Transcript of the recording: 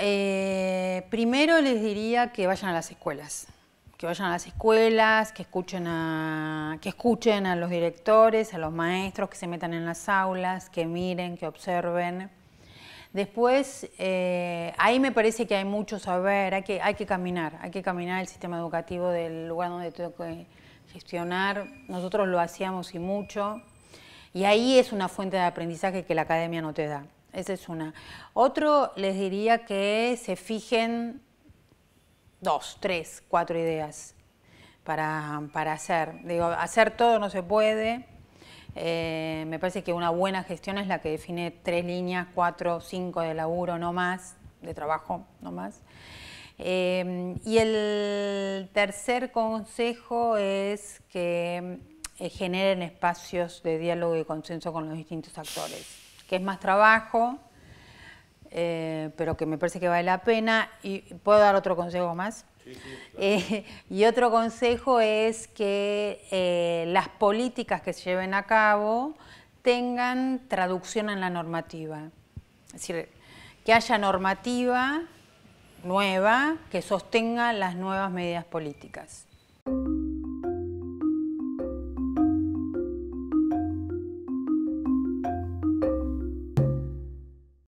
Eh, primero les diría que vayan a las escuelas, que vayan a las escuelas, que escuchen a, que escuchen a los directores, a los maestros, que se metan en las aulas, que miren, que observen. Después, eh, ahí me parece que hay mucho saber, hay que, hay que caminar, hay que caminar el sistema educativo del lugar donde tengo que gestionar. Nosotros lo hacíamos y mucho, y ahí es una fuente de aprendizaje que la academia no te da esa es una. Otro, les diría que se fijen dos, tres, cuatro ideas para, hacer. Digo, hacer todo no se puede. Eh, me parece que una buena gestión es la que define tres líneas, cuatro, cinco de laburo, no más, de trabajo, no más. Eh, y el tercer consejo es que eh, generen espacios de diálogo y consenso con los distintos actores que es más trabajo, eh, pero que me parece que vale la pena. ¿Y puedo dar otro consejo más? Eh, y otro consejo es que eh, las políticas que se lleven a cabo tengan traducción en la normativa. Es decir, que haya normativa nueva que sostenga las nuevas medidas políticas.